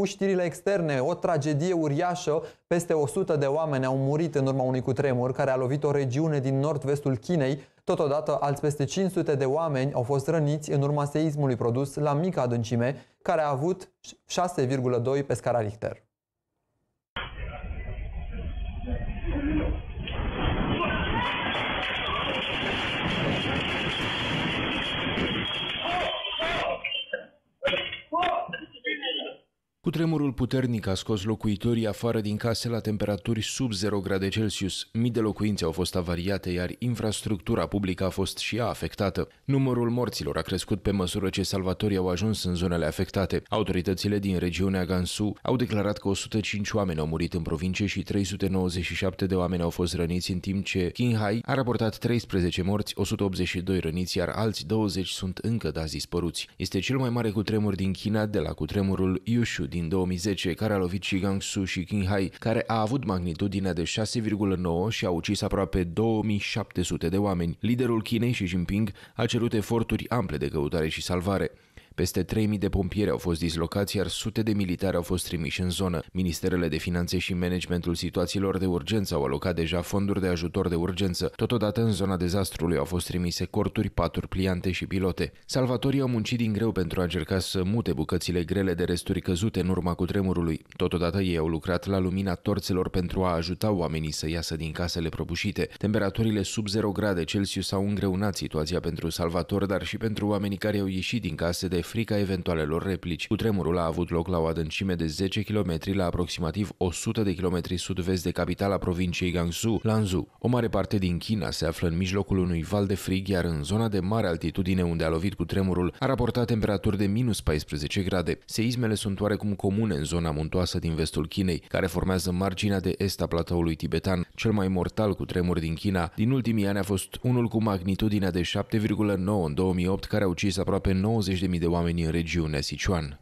Cu știrile externe, o tragedie uriașă, peste 100 de oameni au murit în urma unui cutremur care a lovit o regiune din nord-vestul Chinei, totodată alți peste 500 de oameni au fost răniți în urma seismului produs la mică adâncime, care a avut 6,2 pe scara Richter. Cu tremurul puternic a scos locuitorii afară din case la temperaturi sub 0 grade Celsius. Mii de locuințe au fost avariate, iar infrastructura publică a fost și ea afectată. Numărul morților a crescut pe măsură ce salvatorii au ajuns în zonele afectate. Autoritățile din regiunea Gansu au declarat că 105 oameni au murit în provincie și 397 de oameni au fost răniți, în timp ce Qinghai a raportat 13 morți, 182 răniți, iar alți 20 sunt încă dați dispăruți. Este cel mai mare cutremur din China de la cutremurul Yushu din 2010, care a lovit și Gangsu și Qinghai, care a avut magnitudine de 6,9 și a ucis aproape 2700 de oameni. Liderul Chinei Xi Jinping a cerut eforturi ample de căutare și salvare. Peste 3.000 de pompieri au fost dislocați, iar sute de militari au fost trimiși în zonă. Ministerele de Finanțe și Managementul Situațiilor de Urgență au alocat deja fonduri de ajutor de urgență. Totodată, în zona dezastrului au fost trimise corturi, paturi pliante și pilote. Salvatorii au muncit din greu pentru a încerca să mute bucățile grele de resturi căzute în urma cutremurului. Totodată, ei au lucrat la lumina torțelor pentru a ajuta oamenii să iasă din casele prăbușite. Temperaturile sub 0 grade Celsius au îngreunat situația pentru salvatori, dar și pentru oamenii care au ieșit din case de frica eventualelor replici. Cutremurul a avut loc la o adâncime de 10 km la aproximativ 100 de km sud-vest de capitala provinciei Gansu, Lanzhou. O mare parte din China se află în mijlocul unui val de frig, iar în zona de mare altitudine unde a lovit cutremurul a raportat temperaturi de minus 14 grade. Seismele sunt oarecum comune în zona muntoasă din vestul Chinei, care formează marginea de est a platoului tibetan. Cel mai mortal cutremur din China din ultimii ani a fost unul cu magnitudinea de 7,9 în 2008, care a ucis aproape 90.000 de oameni oamenii în regiunea Sichuan.